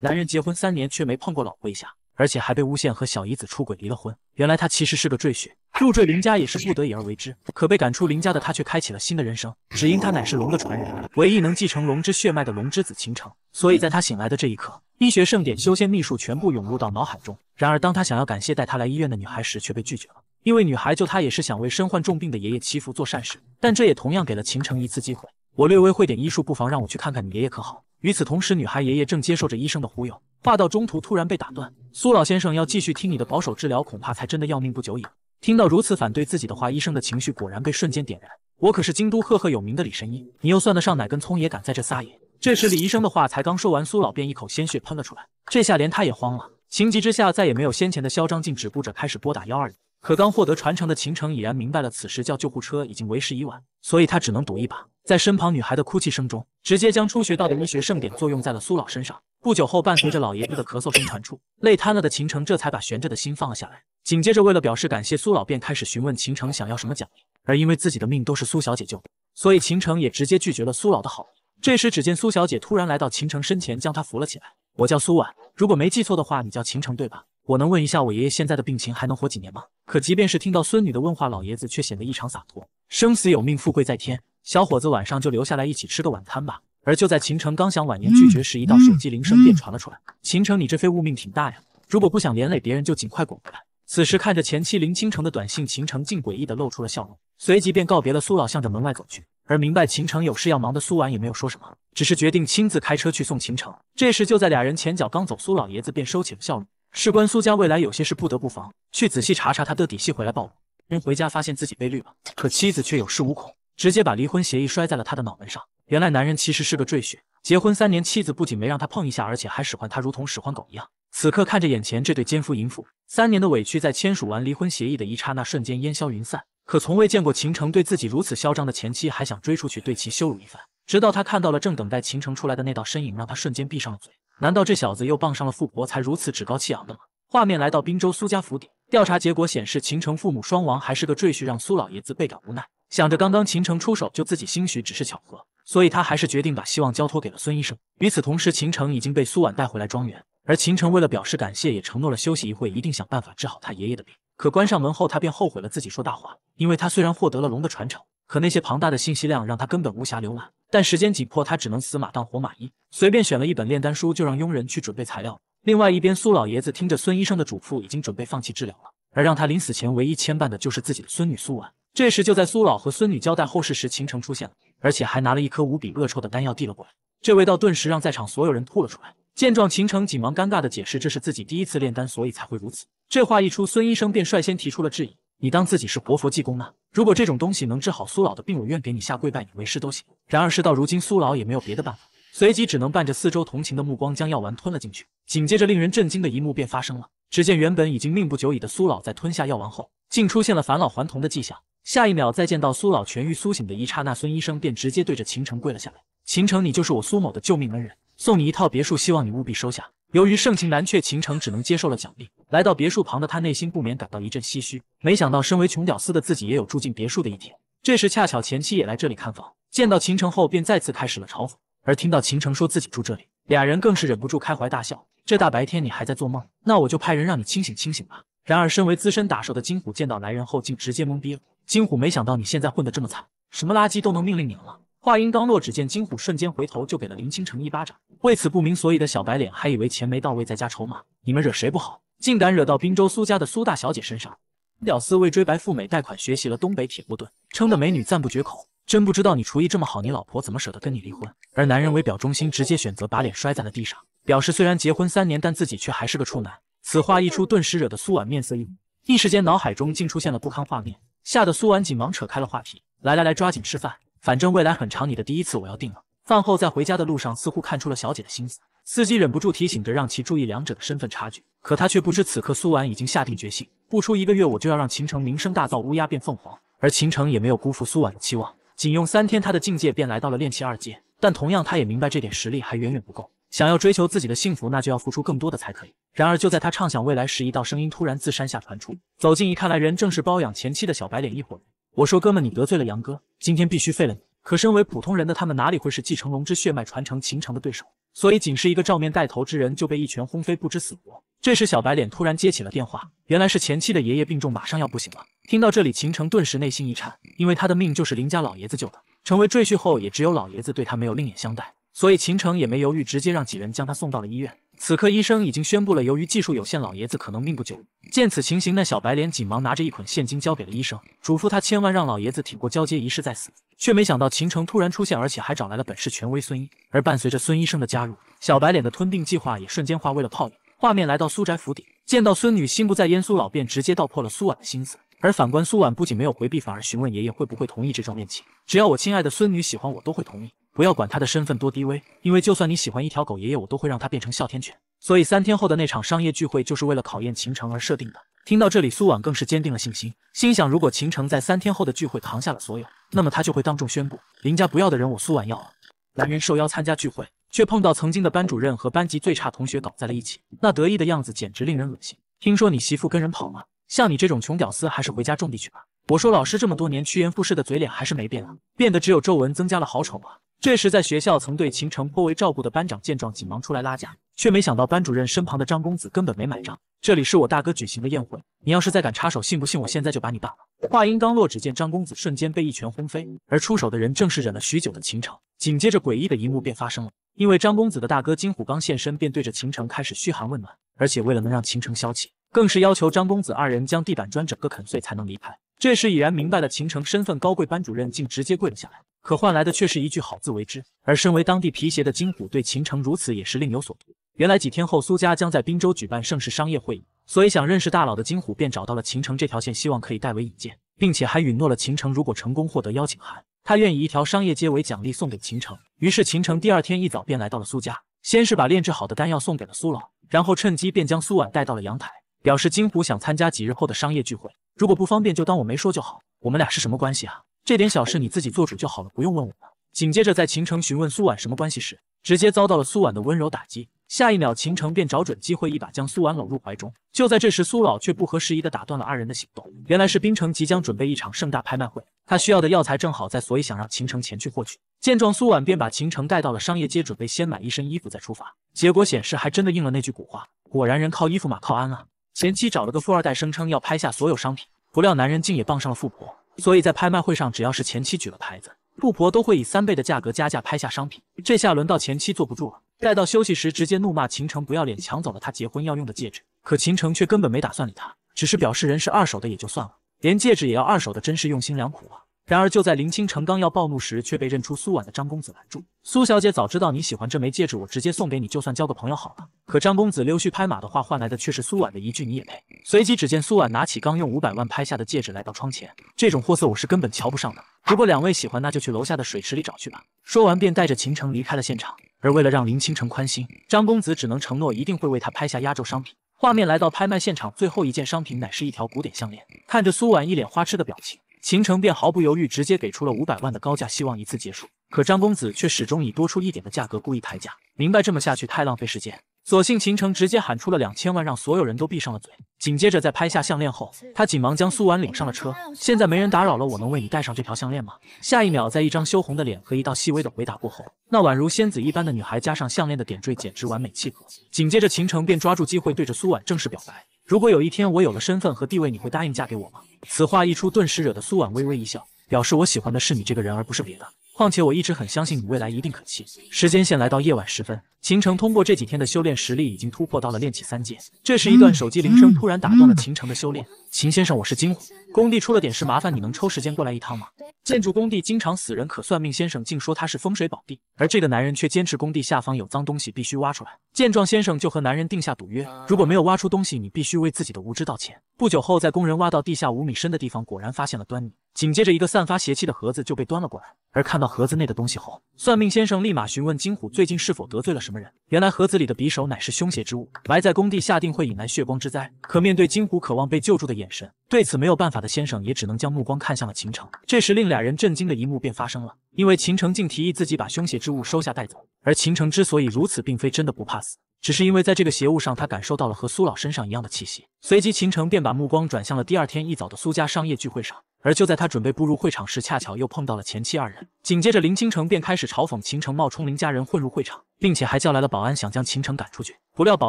男人结婚三年却没碰过老婆一下，而且还被诬陷和小姨子出轨离了婚。原来他其实是个赘婿，入赘林家也是不得已而为之。可被赶出林家的他却开启了新的人生，只因他乃是龙的传人，唯一能继承龙之血脉的龙之子秦城。所以在他醒来的这一刻，医学盛典、修仙秘术全部涌入到脑海中。然而当他想要感谢带他来医院的女孩时，却被拒绝了，因为女孩救他也是想为身患重病的爷爷祈福做善事。但这也同样给了秦城一次机会，我略微会点医术，不妨让我去看看你爷爷可好？与此同时，女孩爷爷正接受着医生的忽悠，话到中途突然被打断。苏老先生要继续听你的保守治疗，恐怕才真的要命不久矣。听到如此反对自己的话，医生的情绪果然被瞬间点燃。我可是京都赫赫有名的李神医，你又算得上哪根葱也敢在这撒野？这时，李医生的话才刚说完，苏老便一口鲜血喷了出来。这下连他也慌了，情急之下再也没有先前的嚣张，劲，止步着开始拨打幺二零。可刚获得传承的秦城已然明白了，此时叫救护车已经为时已晚，所以他只能赌一把。在身旁女孩的哭泣声中，直接将初学到的医学圣典作用在了苏老身上。不久后，伴随着老爷子的咳嗽声传出，累瘫了的秦城这才把悬着的心放了下来。紧接着，为了表示感谢，苏老便开始询问秦城想要什么奖励。而因为自己的命都是苏小姐救的，所以秦城也直接拒绝了苏老的好意。这时，只见苏小姐突然来到秦城身前，将他扶了起来。我叫苏婉，如果没记错的话，你叫秦城对吧？我能问一下，我爷爷现在的病情还能活几年吗？可即便是听到孙女的问话，老爷子却显得异常洒脱。生死有命，富贵在天。小伙子晚上就留下来一起吃个晚餐吧。而就在秦城刚想婉言拒绝时，一道手机铃声便传了出来。秦城，你这废物命挺大呀！如果不想连累别人，就尽快滚回来。此时看着前妻林倾城的短信，秦城竟诡异的露出了笑容，随即便告别了苏老，向着门外走去。而明白秦城有事要忙的苏婉也没有说什么，只是决定亲自开车去送秦城。这时就在俩人前脚刚走，苏老爷子便收起了笑容，事关苏家未来，有些事不得不防，去仔细查查他的底细，回来报我。人回家发现自己被绿了，可妻子却有恃无恐。直接把离婚协议摔在了他的脑门上。原来男人其实是个赘婿，结婚三年，妻子不仅没让他碰一下，而且还使唤他，如同使唤狗一样。此刻看着眼前这对奸夫淫妇，三年的委屈在签署完离婚协议的一刹那瞬间烟消云散。可从未见过秦城对自己如此嚣张的前妻，还想追出去对其羞辱一番。直到他看到了正等待秦城出来的那道身影，让他瞬间闭上了嘴。难道这小子又傍上了富婆，才如此趾高气昂的吗？画面来到滨州苏家府邸，调查结果显示，秦城父母双亡，还是个赘婿，让苏老爷子倍感无奈。想着刚刚秦城出手救自己，兴许只是巧合，所以他还是决定把希望交托给了孙医生。与此同时，秦城已经被苏婉带回来庄园，而秦城为了表示感谢，也承诺了休息一会，一定想办法治好他爷爷的病。可关上门后，他便后悔了自己说大话，因为他虽然获得了龙的传承，可那些庞大的信息量让他根本无暇浏览。但时间紧迫，他只能死马当活马医，随便选了一本炼丹书，就让佣人去准备材料。另外一边，苏老爷子听着孙医生的嘱咐，已经准备放弃治疗了，而让他临死前唯一牵绊的就是自己的孙女苏婉。这时，就在苏老和孙女交代后事时，秦城出现了，而且还拿了一颗无比恶臭的丹药递了过来。这味道顿时让在场所有人吐了出来。见状，秦城紧忙尴尬的解释：“这是自己第一次炼丹，所以才会如此。”这话一出，孙医生便率先提出了质疑：“你当自己是活佛济公呢？如果这种东西能治好苏老的病，我愿给你下跪拜你为师都行。”然而事到如今，苏老也没有别的办法，随即只能伴着四周同情的目光将药丸吞了进去。紧接着，令人震惊的一幕便发生了：只见原本已经命不久矣的苏老在吞下药丸后，竟出现了返老还童的迹象。下一秒，再见到苏老痊愈苏醒的一刹那，孙医生便直接对着秦城跪了下来。秦城，你就是我苏某的救命恩人，送你一套别墅，希望你务必收下。由于盛情难却，秦城只能接受了奖励。来到别墅旁的他，内心不免感到一阵唏嘘。没想到，身为穷屌丝的自己也有住进别墅的一天。这时，恰巧前妻也来这里看房，见到秦城后，便再次开始了嘲讽。而听到秦城说自己住这里，俩人更是忍不住开怀大笑。这大白天你还在做梦？那我就派人让你清醒清醒吧。然而，身为资深打手的金虎见到来人后，竟直接懵逼了。金虎没想到你现在混得这么惨，什么垃圾都能命令你了。话音刚落，只见金虎瞬间回头就给了林清城一巴掌。为此不明所以的小白脸还以为钱没到位再加筹码，你们惹谁不好，竟敢惹到滨州苏家的苏大小姐身上。屌丝为追白富美贷款学习了东北铁锅炖，称的美女赞不绝口。真不知道你厨艺这么好，你老婆怎么舍得跟你离婚？而男人为表忠心，直接选择把脸摔在了地上，表示虽然结婚三年，但自己却还是个处男。此话一出，顿时惹得苏婉面色一红，一时间脑海中竟出现了不堪画面。吓得苏婉紧忙扯开了话题，来来来，抓紧吃饭，反正未来很长，你的第一次我要定了。饭后在回家的路上，似乎看出了小姐的心思，司机忍不住提醒着让其注意两者的身份差距，可他却不知此刻苏婉已经下定决心，不出一个月我就要让秦城名声大噪，乌鸦变凤凰。而秦城也没有辜负苏婉的期望，仅用三天，他的境界便来到了炼气二阶，但同样他也明白这点实力还远远不够。想要追求自己的幸福，那就要付出更多的才可以。然而就在他畅想未来时，一道声音突然自山下传出。走近一看，来人正是包养前妻的小白脸一伙人。我说哥们，你得罪了杨哥，今天必须废了你。可身为普通人的他们，哪里会是继承龙之血脉传承秦城的对手？所以仅是一个照面，带头之人就被一拳轰飞，不知死活。这时小白脸突然接起了电话，原来是前妻的爷爷病重，马上要不行了。听到这里，秦城顿时内心一颤，因为他的命就是林家老爷子救的，成为赘婿后也只有老爷子对他没有另眼相待。所以秦城也没犹豫，直接让几人将他送到了医院。此刻医生已经宣布了，由于技术有限，老爷子可能命不久。见此情形，那小白脸紧忙拿着一捆现金交给了医生，嘱咐他千万让老爷子挺过交接仪式再死。却没想到秦城突然出现，而且还找来了本市权威孙医。而伴随着孙医生的加入，小白脸的吞并计划也瞬间化为了泡影。画面来到苏宅府邸，见到孙女心不在焉，苏老便直接道破了苏婉的心思。而反观苏婉，不仅没有回避，反而询问爷爷会不会同意这桩恋情。只要我亲爱的孙女喜欢，我都会同意。不要管他的身份多低微，因为就算你喜欢一条狗，爷爷我都会让他变成哮天犬。所以三天后的那场商业聚会就是为了考验秦城而设定的。听到这里，苏婉更是坚定了信心，心想如果秦城在三天后的聚会扛下了所有，那么他就会当众宣布林家不要的人我苏婉要了。兰云受邀参加聚会，却碰到曾经的班主任和班级最差同学搞在了一起，那得意的样子简直令人恶心。听说你媳妇跟人跑了，像你这种穷屌丝还是回家种地去吧。我说老师这么多年趋炎附势的嘴脸还是没变啊，变得只有皱纹增加了，好丑啊。这时，在学校曾对秦城颇为照顾的班长见状，紧忙出来拉架，却没想到班主任身旁的张公子根本没买账。这里是我大哥举行的宴会，你要是再敢插手，信不信我现在就把你办了？话音刚落，只见张公子瞬间被一拳轰飞，而出手的人正是忍了许久的秦城。紧接着，诡异的一幕便发生了，因为张公子的大哥金虎刚现身，便对着秦城开始嘘寒问暖，而且为了能让秦城消气，更是要求张公子二人将地板砖整个啃碎才能离开。这时已然明白了秦城身份高贵，班主任竟直接跪了下来。可换来的却是一句“好自为之”。而身为当地皮鞋的金虎对秦城如此，也是另有所图。原来几天后，苏家将在滨州举办盛世商业会议，所以想认识大佬的金虎便找到了秦城这条线，希望可以代为引荐，并且还允诺了秦城，如果成功获得邀请函，他愿以一条商业街为奖励送给秦城。于是秦城第二天一早便来到了苏家，先是把炼制好的丹药送给了苏老，然后趁机便将苏婉带到了阳台，表示金虎想参加几日后的商业聚会，如果不方便就当我没说就好。我们俩是什么关系啊？这点小事你自己做主就好了，不用问我了。紧接着，在秦城询问苏婉什么关系时，直接遭到了苏婉的温柔打击。下一秒，秦城便找准机会，一把将苏婉搂入怀中。就在这时，苏老却不合时宜的打断了二人的行动。原来是冰城即将准备一场盛大拍卖会，他需要的药材正好在，所以想让秦城前去获取。见状，苏婉便把秦城带到了商业街，准备先买一身衣服再出发。结果显示，还真的应了那句古话，果然人靠衣服，马靠鞍啊。前妻找了个富二代，声称要拍下所有商品，不料男人竟也傍上了富婆。所以在拍卖会上，只要是前妻举了牌子，富婆都会以三倍的价格加价拍下商品。这下轮到前妻坐不住了，待到休息时，直接怒骂秦城不要脸，抢走了他结婚要用的戒指。可秦城却根本没打算理他，只是表示人是二手的也就算了，连戒指也要二手的，真是用心良苦啊。然而就在林清晨刚要暴怒时，却被认出苏婉的张公子拦住。苏小姐早知道你喜欢这枚戒指，我直接送给你，就算交个朋友好了。可张公子溜须拍马的话换来的却是苏婉的一句你也配。随即，只见苏婉拿起刚用五百万拍下的戒指，来到窗前，这种货色我是根本瞧不上的。如果两位喜欢，那就去楼下的水池里找去吧。说完便带着秦城离开了现场。而为了让林清晨宽心，张公子只能承诺一定会为他拍下压轴商品。画面来到拍卖现场，最后一件商品乃是一条古典项链。看着苏婉一脸花痴的表情。秦城便毫不犹豫，直接给出了五百万的高价，希望一次结束。可张公子却始终以多出一点的价格故意抬价，明白这么下去太浪费时间，索性秦城直接喊出了两千万，让所有人都闭上了嘴。紧接着，在拍下项链后，他紧忙将苏婉领上了车。现在没人打扰了，我能为你戴上这条项链吗？下一秒，在一张羞红的脸和一道细微的回答过后，那宛如仙子一般的女孩加上项链的点缀，简直完美契合。紧接着，秦城便抓住机会，对着苏婉正式表白。如果有一天我有了身份和地位，你会答应嫁给我吗？此话一出，顿时惹得苏婉微微一笑，表示我喜欢的是你这个人，而不是别的。况且我一直很相信你，未来一定可期。时间线来到夜晚时分，秦城通过这几天的修炼，实力已经突破到了练气三阶。这时，一段手机铃声突然打断了秦城的修炼。秦先生，我是金虎，工地出了点事，麻烦你能抽时间过来一趟吗？建筑工地经常死人，可算命先生竟说他是风水宝地，而这个男人却坚持工地下方有脏东西，必须挖出来。见状，先生就和男人定下赌约，如果没有挖出东西，你必须为自己的无知道歉。不久后，在工人挖到地下五米深的地方，果然发现了端倪。紧接着，一个散发邪气的盒子就被端了过来。而看到盒子内的东西后，算命先生立马询问金虎最近是否得罪了什么人。原来盒子里的匕首乃是凶邪之物，埋在工地下定会引来血光之灾。可面对金虎渴望被救助的眼神，对此没有办法的先生也只能将目光看向了秦城。这时，令俩人震惊的一幕便发生了，因为秦城竟提议自己把凶邪之物收下带走。而秦城之所以如此，并非真的不怕死，只是因为在这个邪物上他感受到了和苏老身上一样的气息。随即，秦城便把目光转向了第二天一早的苏家商业聚会上。而就在他准备步入会场时，恰巧又碰到了前妻二人。紧接着林倾城便开始嘲讽秦城冒充林家人混入会场，并且还叫来了保安想将秦城赶出去。不料保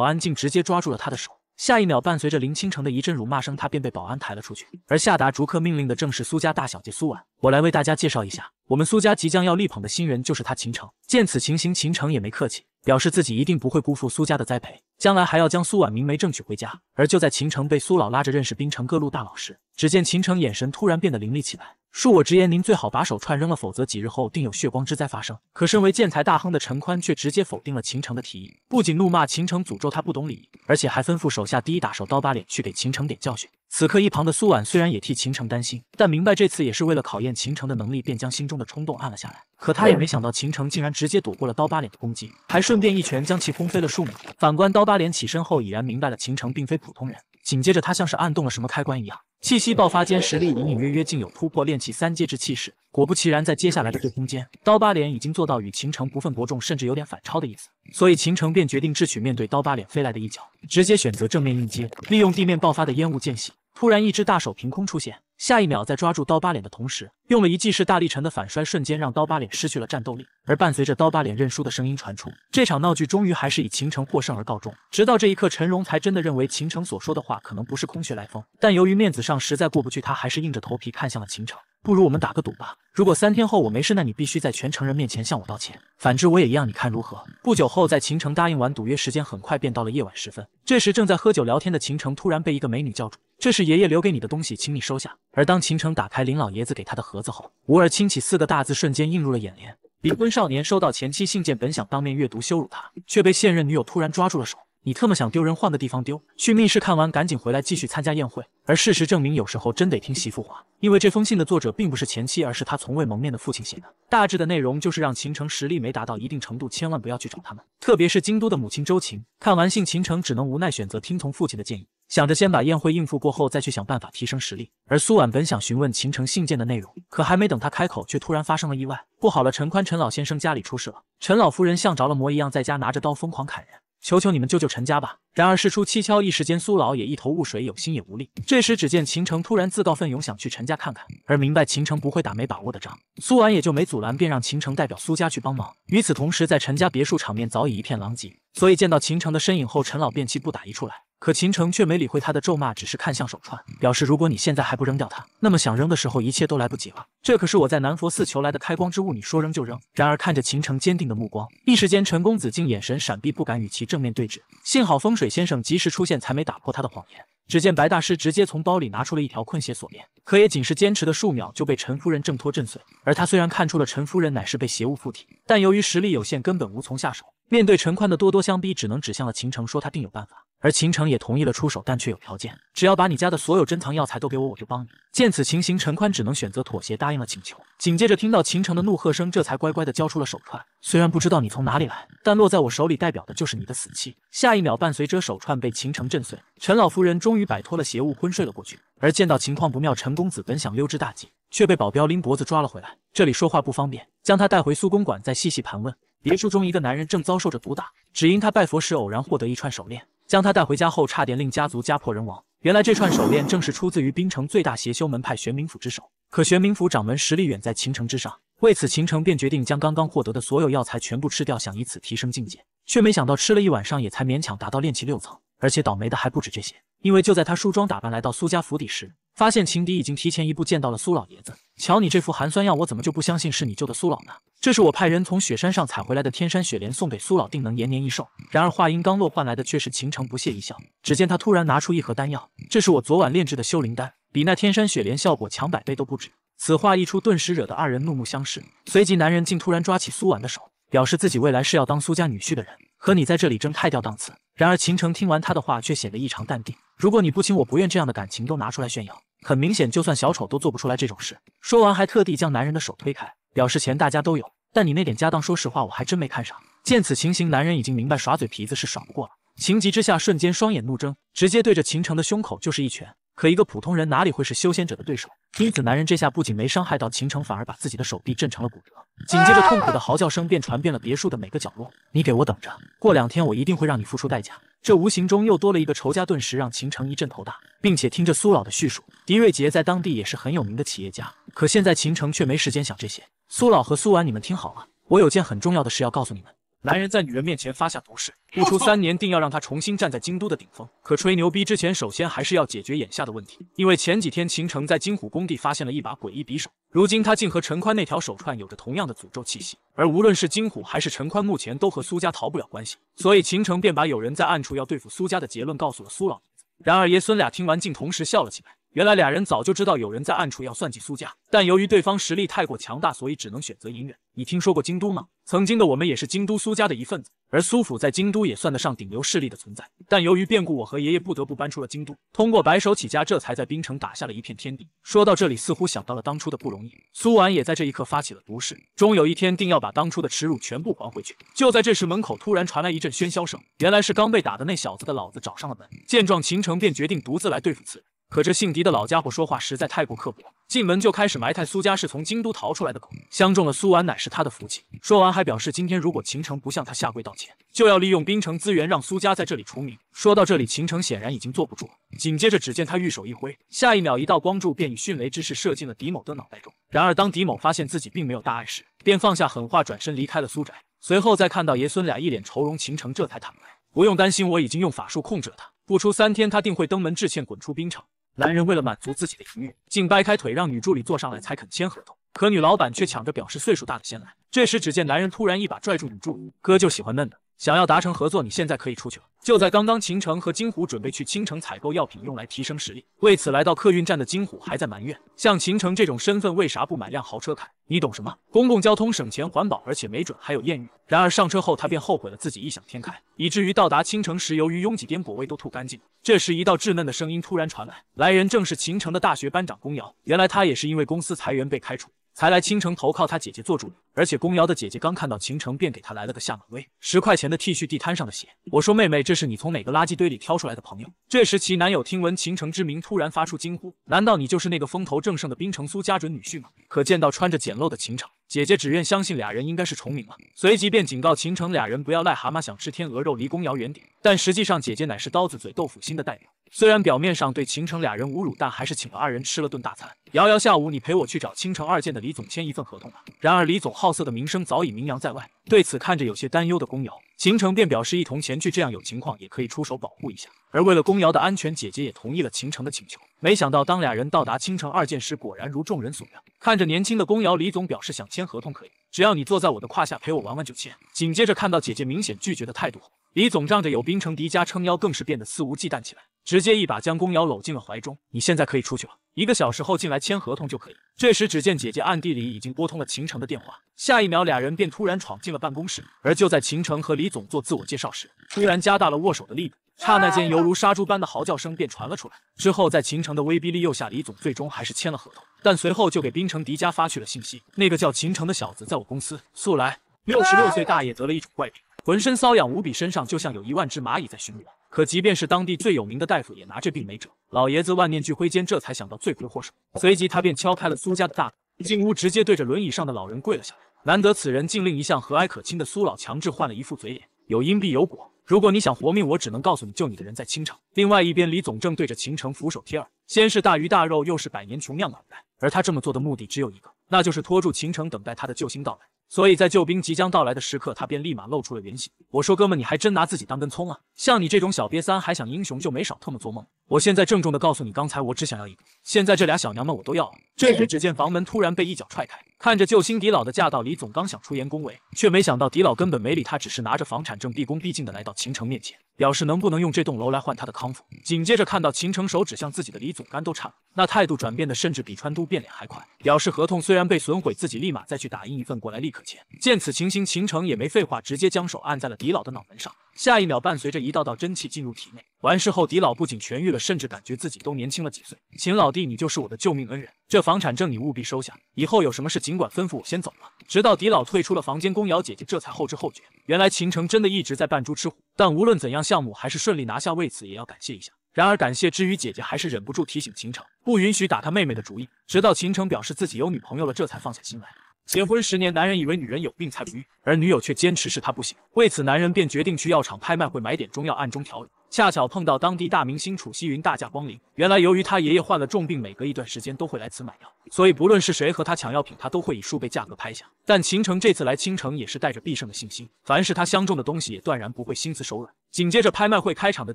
安竟直接抓住了他的手，下一秒伴随着林倾城的一阵辱骂声，他便被保安抬了出去。而下达逐客命令的正是苏家大小姐苏婉。我来为大家介绍一下，我们苏家即将要力捧的新人就是他秦城。见此情形，秦城也没客气。表示自己一定不会辜负苏家的栽培，将来还要将苏婉明媒正娶回家。而就在秦城被苏老拉着认识冰城各路大佬时，只见秦城眼神突然变得凌厉起来。恕我直言，您最好把手串扔了，否则几日后定有血光之灾发生。可身为建材大亨的陈宽却直接否定了秦城的提议，不仅怒骂秦城诅咒他不懂礼仪，而且还吩咐手下第一打手刀疤脸去给秦城点教训。此刻一旁的苏婉虽然也替秦城担心，但明白这次也是为了考验秦城的能力，便将心中的冲动按了下来。可他也没想到秦城竟然直接躲过了刀疤脸的攻击，还顺便一拳将其轰飞了数米。反观刀疤脸起身后，已然明白了秦城并非普通人。紧接着他像是按动了什么开关一样，气息爆发间，实力隐隐约约竟有突破炼气三阶之气势。果不其然，在接下来的对空间，刀疤脸已经做到与秦城不分伯仲，甚至有点反超的意思。所以秦城便决定智取，面对刀疤脸飞来的一脚，直接选择正面硬接，利用地面爆发的烟雾间隙。突然，一只大手凭空出现，下一秒在抓住刀疤脸的同时，用了一记是大力沉的反摔，瞬间让刀疤脸失去了战斗力。而伴随着刀疤脸认输的声音传出，这场闹剧终于还是以秦城获胜而告终。直到这一刻，陈荣才真的认为秦城所说的话可能不是空穴来风，但由于面子上实在过不去，他还是硬着头皮看向了秦城：“不如我们打个赌吧，如果三天后我没事，那你必须在全城人面前向我道歉；反之我也一样，你看如何？”不久后，在秦城答应完赌约，时间很快便到了夜晚时分。这时，正在喝酒聊天的秦城突然被一个美女叫住。这是爷爷留给你的东西，请你收下。而当秦城打开林老爷子给他的盒子后，吴儿清起四个大字，瞬间映入了眼帘。离婚少年收到前妻信件，本想当面阅读羞辱他，却被现任女友突然抓住了手：“你特么想丢人，换个地方丢。去密室看完，赶紧回来继续参加宴会。”而事实证明，有时候真得听媳妇话，因为这封信的作者并不是前妻，而是他从未蒙面的父亲写的。大致的内容就是让秦城实力没达到一定程度，千万不要去找他们，特别是京都的母亲周晴。看完信，秦城只能无奈选择听从父亲的建议。想着先把宴会应付过后，再去想办法提升实力。而苏婉本想询问秦城信件的内容，可还没等他开口，却突然发生了意外。不好了，陈宽，陈老先生家里出事了，陈老夫人像着了魔一样，在家拿着刀疯狂砍人，求求你们救救陈家吧！然而事出蹊跷，一时间苏老也一头雾水，有心也无力。这时，只见秦城突然自告奋勇想去陈家看看，而明白秦城不会打没把握的仗，苏婉也就没阻拦，便让秦城代表苏家去帮忙。与此同时，在陈家别墅，场面早已一片狼藉，所以见到秦城的身影后，陈老便气不打一处来。可秦城却没理会他的咒骂，只是看向手串，表示如果你现在还不扔掉它，那么想扔的时候一切都来不及了。这可是我在南佛寺求来的开光之物，你说扔就扔。然而看着秦城坚定的目光，一时间陈公子竟眼神闪避，不敢与其正面对峙。幸好风水先生及时出现，才没打破他的谎言。只见白大师直接从包里拿出了一条困邪锁链，可也仅是坚持的数秒就被陈夫人挣脱震碎。而他虽然看出了陈夫人乃是被邪物附体，但由于实力有限，根本无从下手。面对陈宽的咄咄相逼，只能指向了秦城，说他定有办法。而秦城也同意了出手，但却有条件：只要把你家的所有珍藏药材都给我，我就帮你。见此情形，陈宽只能选择妥协，答应了请求。紧接着听到秦城的怒喝声，这才乖乖的交出了手串。虽然不知道你从哪里来，但落在我手里代表的就是你的死期。下一秒，伴随着手串被秦城震碎，陈老夫人终于摆脱了邪物，昏睡了过去。而见到情况不妙，陈公子本想溜之大吉，却被保镖拎脖子抓了回来。这里说话不方便，将他带回苏公馆再细细盘问。别墅中，一个男人正遭受着毒打，只因他拜佛时偶然获得一串手链。将他带回家后，差点令家族家破人亡。原来这串手链正是出自于冰城最大邪修门派玄冥府之手。可玄冥府掌门实力远在秦城之上，为此秦城便决定将刚刚获得的所有药材全部吃掉，想以此提升境界。却没想到吃了一晚上，也才勉强达到炼气六层。而且倒霉的还不止这些，因为就在他梳妆打扮来到苏家府邸时。发现情敌已经提前一步见到了苏老爷子，瞧你这副寒酸样，我怎么就不相信是你救的苏老呢？这是我派人从雪山上采回来的天山雪莲，送给苏老，定能延年益寿。然而话音刚落，换来的却是秦城不屑一笑。只见他突然拿出一盒丹药，这是我昨晚炼制的修灵丹，比那天山雪莲效果强百倍都不止。此话一出，顿时惹得二人怒目相视。随即，男人竟突然抓起苏婉的手，表示自己未来是要当苏家女婿的人，和你在这里争太掉档次。然而秦城听完他的话，却显得异常淡定。如果你不亲，我不愿这样的感情都拿出来炫耀。很明显，就算小丑都做不出来这种事。说完，还特地将男人的手推开，表示钱大家都有，但你那点家当，说实话我还真没看上。见此情形，男人已经明白耍嘴皮子是耍不过了，情急之下，瞬间双眼怒睁，直接对着秦城的胸口就是一拳。可一个普通人哪里会是修仙者的对手？因此，男人这下不仅没伤害到秦城，反而把自己的手臂震成了骨折。紧接着，痛苦的嚎叫声便传遍了别墅的每个角落。你给我等着，过两天我一定会让你付出代价。这无形中又多了一个仇家，顿时让秦城一阵头大。并且听着苏老的叙述，狄瑞杰在当地也是很有名的企业家。可现在秦城却没时间想这些。苏老和苏婉，你们听好了，我有件很重要的事要告诉你们。男人在女人面前发下毒誓，不出三年定要让她重新站在京都的顶峰。可吹牛逼之前，首先还是要解决眼下的问题。因为前几天秦城在金虎工地发现了一把诡异匕首，如今他竟和陈宽那条手串有着同样的诅咒气息。而无论是金虎还是陈宽，目前都和苏家逃不了关系。所以秦城便把有人在暗处要对付苏家的结论告诉了苏老爷子。然而爷孙俩听完竟同时笑了起来。原来俩人早就知道有人在暗处要算计苏家，但由于对方实力太过强大，所以只能选择隐忍。你听说过京都吗？曾经的我们也是京都苏家的一份子，而苏府在京都也算得上顶流势力的存在。但由于变故，我和爷爷不得不搬出了京都，通过白手起家，这才在冰城打下了一片天地。说到这里，似乎想到了当初的不容易，苏婉也在这一刻发起了毒誓，终有一天定要把当初的耻辱全部还回去。就在这时，门口突然传来一阵喧嚣声，原来是刚被打的那小子的老子找上了门。见状，秦城便决定独自来对付此人。可这姓狄的老家伙说话实在太过刻薄。进门就开始埋汰苏家是从京都逃出来的狗，相中了苏婉乃是他的福气。说完还表示，今天如果秦城不向他下跪道歉，就要利用冰城资源让苏家在这里除名。说到这里，秦城显然已经坐不住了。紧接着，只见他玉手一挥，下一秒一道光柱便以迅雷之势射进了狄某的脑袋中。然而当狄某发现自己并没有大碍时，便放下狠话，转身离开了苏宅。随后再看到爷孙俩一脸愁容，秦城这才坦白，不用担心，我已经用法术控制了他，不出三天他定会登门致歉，滚出冰城。男人为了满足自己的淫欲，竟掰开腿让女助理坐上来才肯签合同。可女老板却抢着表示岁数大的先来。这时，只见男人突然一把拽住女助：“理：“哥就喜欢嫩的。”想要达成合作，你现在可以出去了。就在刚刚，秦城和金虎准备去青城采购药品，用来提升实力。为此来到客运站的金虎还在埋怨，像秦城这种身份，为啥不买辆豪车开？你懂什么？公共交通省钱环保，而且没准还有艳遇。然而上车后他便后悔了自己异想天开，以至于到达青城时，由于拥挤颠簸，胃都吐干净这时一道稚嫩的声音突然传来，来人正是秦城的大学班长公瑶。原来他也是因为公司裁员被开除。才来青城投靠他姐姐做助理，而且宫瑶的姐姐刚看到秦城便给他来了个下马威，十块钱的 T 恤，地摊上的鞋。我说妹妹，这是你从哪个垃圾堆里挑出来的朋友？这时其男友听闻秦城之名，突然发出惊呼，难道你就是那个风头正盛的冰城苏家准女婿吗？可见到穿着简陋的秦城，姐姐只愿相信俩人应该是重名了，随即便警告秦城俩人不要癞蛤蟆想吃天鹅肉，离宫瑶远点。但实际上姐姐乃是刀子嘴豆腐心的代表。虽然表面上对秦城俩人侮辱，但还是请了二人吃了顿大餐。瑶瑶，下午你陪我去找青城二建的李总签一份合同吧。然而李总好色的名声早已名扬在外，对此看着有些担忧的宫瑶，秦城便表示一同前去，这样有情况也可以出手保护一下。而为了宫瑶的安全，姐姐也同意了秦城的请求。没想到当俩人到达青城二建时，果然如众人所料，看着年轻的宫瑶，李总表示想签合同可以，只要你坐在我的胯下陪我玩玩就签。紧接着看到姐姐明显拒绝的态度后，李总仗着有冰城迪迦撑腰，更是变得肆无忌惮起来，直接一把将宫瑶搂进了怀中。你现在可以出去了，一个小时后进来签合同就可以。这时，只见姐姐暗地里已经拨通了秦城的电话，下一秒，俩人便突然闯进了办公室。而就在秦城和李总做自我介绍时，突然加大了握手的力度，刹那间犹如杀猪般的嚎叫声便传了出来。之后，在秦城的威逼利诱下，李总最终还是签了合同，但随后就给冰城迪迦发去了信息：那个叫秦城的小子在我公司，速来！六十六岁大爷得了一种怪病。浑身瘙痒无比，身上就像有一万只蚂蚁在巡逻。可即便是当地最有名的大夫，也拿这病没辙。老爷子万念俱灰间，这才想到罪魁祸首。随即他便敲开了苏家的大门，进屋直接对着轮椅上的老人跪了下来。难得此人竟令一向和蔼可亲的苏老强制换了一副嘴脸。有因必有果，如果你想活命，我只能告诉你，救你的人在青城。另外一边，李总正对着秦城俯首帖耳，先是大鱼大肉，又是百年穷酿款待，而他这么做的目的只有一个，那就是拖住秦城，等待他的救星到来。所以在救兵即将到来的时刻，他便立马露出了原形。我说哥们，你还真拿自己当根葱啊！像你这种小瘪三，还想英雄，就没少特么做梦。我现在郑重的告诉你，刚才我只想要一个，现在这俩小娘们我都要了。这时，只见房门突然被一脚踹开，看着救星狄老的驾到，李总刚想出言恭维，却没想到狄老根本没理他，只是拿着房产证毕恭毕敬的来到秦城面前，表示能不能用这栋楼来换他的康复。紧接着看到秦城手指向自己的李总，肝都颤了，那态度转变的甚至比川都变脸还快，表示合同虽然被损毁，自己立马再去打印一份过来立刻签。见此情形，秦城也没废话，直接将手按在了狄老的脑门上。下一秒，伴随着一道道真气进入体内，完事后，狄老不仅痊愈了，甚至感觉自己都年轻了几岁。秦老弟，你就是我的救命恩人，这房产证你务必收下。以后有什么事，尽管吩咐我。先走了。直到狄老退出了房间，公瑶姐姐这才后知后觉，原来秦城真的一直在扮猪吃虎。但无论怎样，项目还是顺利拿下，为此也要感谢一下。然而感谢之余，姐姐还是忍不住提醒秦城，不允许打他妹妹的主意。直到秦城表示自己有女朋友了，这才放下心来。结婚十年，男人以为女人有病才不育，而女友却坚持是他不行。为此，男人便决定去药厂拍卖会买点中药，暗中调理。恰巧碰到当地大明星楚西云大驾光临。原来，由于他爷爷患了重病，每隔一段时间都会来此买药，所以不论是谁和他抢药品，他都会以数倍价格拍下。但秦城这次来青城也是带着必胜的信心，凡是他相中的东西，也断然不会心慈手软。紧接着，拍卖会开场的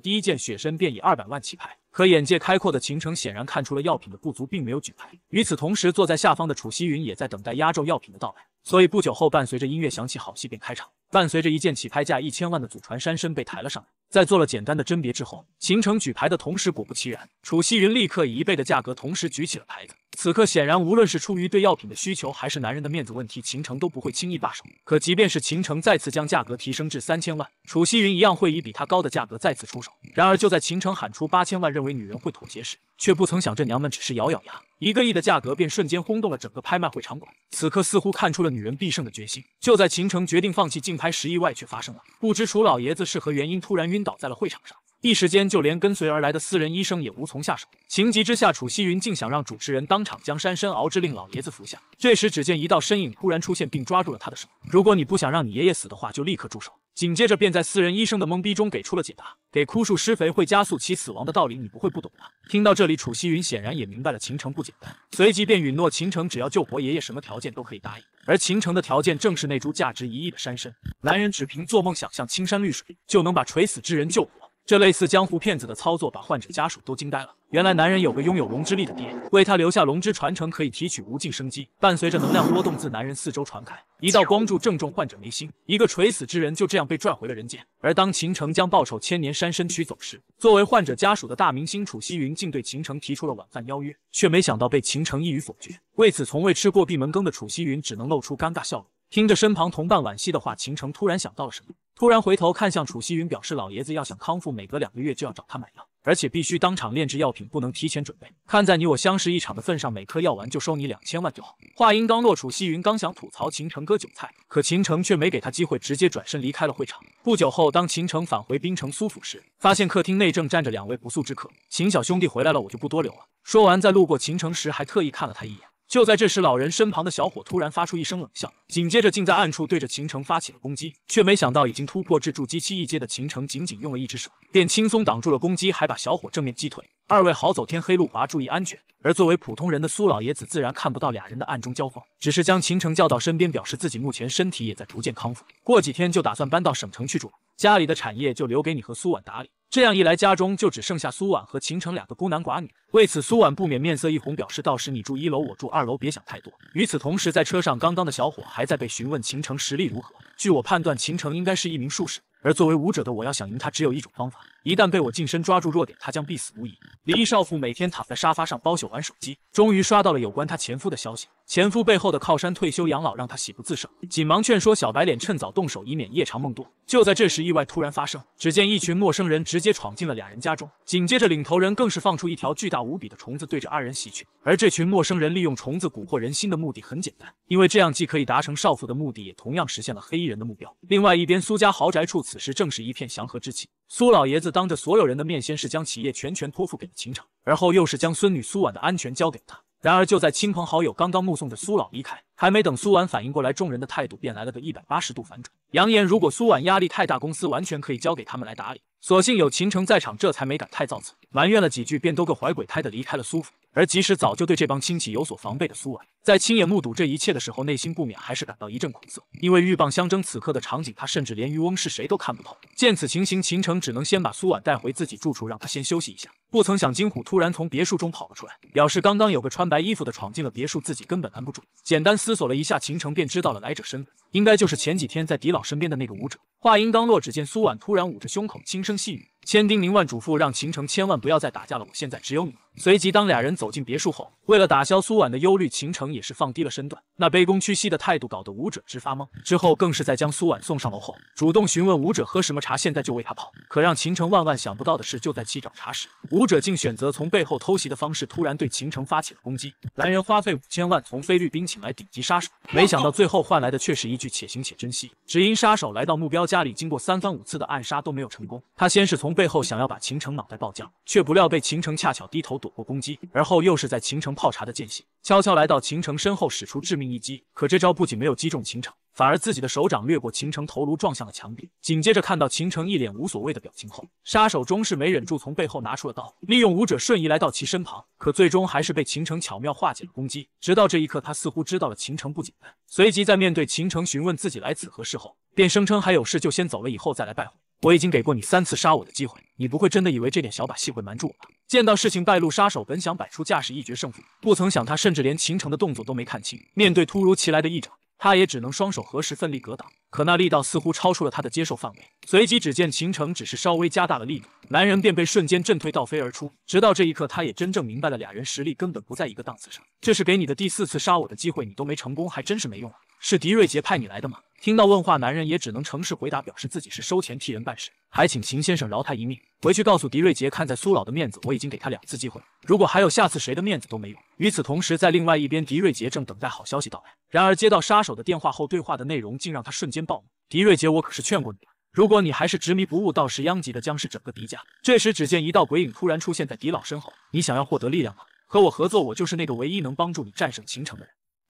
第一件雪参便以二百万起拍。可眼界开阔的秦城显然看出了药品的不足，并没有举牌。与此同时，坐在下方的楚西云也在等待压轴药品的到来。所以不久后，伴随着音乐响起，好戏便开场。伴随着一件起拍价一千万的祖传山参被抬了上来。在做了简单的甄别之后，秦城举牌的同时，果不其然，楚西云立刻以一倍的价格同时举起了牌子。此刻显然，无论是出于对药品的需求，还是男人的面子问题，秦城都不会轻易罢手。可即便是秦城再次将价格提升至三千万，楚西云一样会以比他高的价格再次出手。然而就在秦城喊出八千万，认为女人会妥协时，却不曾想这娘们只是咬咬牙，一个亿的价格便瞬间轰动了整个拍卖会场馆。此刻似乎看出了女人必胜的决心，就在秦城决定放弃竞拍时，意外却发生了。不知楚老爷子是何原因，突然晕。倒在了会场上，一时间就连跟随而来的私人医生也无从下手。情急之下，楚西云竟想让主持人当场将山参熬制令老爷子服下。这时，只见一道身影突然出现，并抓住了他的手：“如果你不想让你爷爷死的话，就立刻住手。”紧接着便在四人医生的懵逼中给出了解答，给枯树施肥会加速其死亡的道理，你不会不懂吧？听到这里，楚夕云显然也明白了秦城不简单，随即便允诺秦城，只要救活爷爷，什么条件都可以答应。而秦城的条件正是那株价值一亿的山参。男人只凭做梦想象青山绿水，就能把垂死之人救活。这类似江湖骗子的操作，把患者家属都惊呆了。原来男人有个拥有龙之力的爹，为他留下龙之传承，可以提取无尽生机。伴随着能量波动自男人四周传开，一道光柱正中患者眉心，一个垂死之人就这样被拽回了人间。而当秦城将报仇千年山参取走时，作为患者家属的大明星楚西云竟对秦城提出了晚饭邀约，却没想到被秦城一语否决。为此，从未吃过闭门羹的楚西云只能露出尴尬笑容。听着身旁同伴惋惜的话，秦城突然想到了什么。突然回头看向楚西云，表示老爷子要想康复，每隔两个月就要找他买药，而且必须当场炼制药品，不能提前准备。看在你我相识一场的份上，每颗药丸就收你两千万就好。话音刚落，楚西云刚想吐槽秦城割韭菜，可秦城却没给他机会，直接转身离开了会场。不久后，当秦城返回冰城苏府时，发现客厅内正站着两位不速之客。秦小兄弟回来了，我就不多留了。说完，在路过秦城时还特意看了他一眼。就在这时，老人身旁的小伙突然发出一声冷笑，紧接着竟在暗处对着秦城发起了攻击，却没想到已经突破至筑基期一阶的秦城，仅仅用了一只手便轻松挡住了攻击，还把小伙正面击退。二位好走天黑路滑，注意安全。而作为普通人的苏老爷子自然看不到俩人的暗中交锋，只是将秦城叫到身边，表示自己目前身体也在逐渐康复，过几天就打算搬到省城去住了，家里的产业就留给你和苏婉打理。这样一来，家中就只剩下苏婉和秦城两个孤男寡女。为此，苏婉不免面色一红，表示：“到时你住一楼，我住二楼，别想太多。”与此同时，在车上，刚刚的小伙还在被询问秦城实力如何。据我判断，秦城应该是一名术士，而作为武者的我，要想赢他，只有一种方法：一旦被我近身抓住弱点，他将必死无疑。离异少妇每天躺在沙发上包宿玩手机，终于刷到了有关他前夫的消息。前夫背后的靠山，退休养老让他喜不自胜，紧忙劝说小白脸趁早动手，以免夜长梦多。就在这时，意外突然发生，只见一群陌生人直接闯进了俩人家中，紧接着领头人更是放出一条巨大无比的虫子，对着二人袭去。而这群陌生人利用虫子蛊惑人心的目的很简单，因为这样既可以达成少妇的目的，也同样实现了黑衣人的目标。另外一边，苏家豪宅处此时正是一片祥和之气，苏老爷子当着所有人的面，先是将企业全权托付给了秦场，而后又是将孙女苏婉的安全交给了他。然而就在亲朋好友刚刚目送着苏老离开，还没等苏婉反应过来，众人的态度便来了个一百八十度反转，扬言如果苏婉压力太大，公司完全可以交给他们来打理。所幸有秦城在场，这才没敢太造次，埋怨了几句，便都个怀鬼胎的离开了苏府。而即使早就对这帮亲戚有所防备的苏婉，在亲眼目睹这一切的时候，内心不免还是感到一阵苦涩，因为鹬蚌相争，此刻的场景他甚至连渔翁是谁都看不透。见此情形，秦城只能先把苏婉带回自己住处，让他先休息一下。不曾想，金虎突然从别墅中跑了出来，表示刚刚有个穿白衣服的闯进了别墅，自己根本拦不住。简单思索了一下，秦城便知道了来者身份，应该就是前几天在狄老身边的那个舞者。话音刚落，只见苏婉突然捂着胸口，轻声细语，千叮咛万嘱咐，让秦城千万不要再打架了。我现在只有你。随即，当俩人走进别墅后，为了打消苏婉的忧虑，秦城也是放低了身段，那卑躬屈膝的态度搞得舞者直发懵。之后更是在将苏婉送上楼后，主动询问舞者喝什么茶，现在就为他泡。可让秦城万万想不到的是，就在去找茶时。武者竟选择从背后偷袭的方式，突然对秦城发起了攻击。男人花费五千万从菲律宾请来顶级杀手，没想到最后换来的却是一句“且行且珍惜”。只因杀手来到目标家里，经过三番五次的暗杀都没有成功。他先是从背后想要把秦城脑袋爆掉，却不料被秦城恰巧低头躲过攻击。而后又是在秦城泡茶的间隙，悄悄来到秦城身后，使出致命一击。可这招不仅没有击中秦城。反而自己的手掌掠过秦城头颅，撞向了墙壁。紧接着看到秦城一脸无所谓的表情后，杀手终是没忍住，从背后拿出了刀，利用武者瞬移来到其身旁。可最终还是被秦城巧妙化解了攻击。直到这一刻，他似乎知道了秦城不简单。随即在面对秦城询问自己来此何事后，便声称还有事就先走了，以后再来拜会。我已经给过你三次杀我的机会，你不会真的以为这点小把戏会瞒住我吧？见到事情败露，杀手本想摆出架势一决胜负，不曾想他甚至连秦城的动作都没看清。面对突如其来的一掌。他也只能双手合十，奋力格挡，可那力道似乎超出了他的接受范围。随即，只见秦城只是稍微加大了力度，男人便被瞬间震退，倒飞而出。直到这一刻，他也真正明白了，俩人实力根本不在一个档次上。这是给你的第四次杀我的机会，你都没成功，还真是没用啊！是狄瑞杰派你来的吗？听到问话，男人也只能诚实回答，表示自己是收钱替人办事，还请秦先生饶他一命，回去告诉狄瑞杰，看在苏老的面子，我已经给他两次机会，如果还有下次，谁的面子都没有。与此同时，在另外一边，狄瑞杰正等待好消息到来。然而接到杀手的电话后，对话的内容竟让他瞬间暴怒。狄瑞杰，我可是劝过你了，如果你还是执迷不悟，到时殃及的将是整个狄家。这时，只见一道鬼影突然出现在狄老身后，你想要获得力量吗？和我合作，我就是那个唯一能帮助你战胜秦城的人。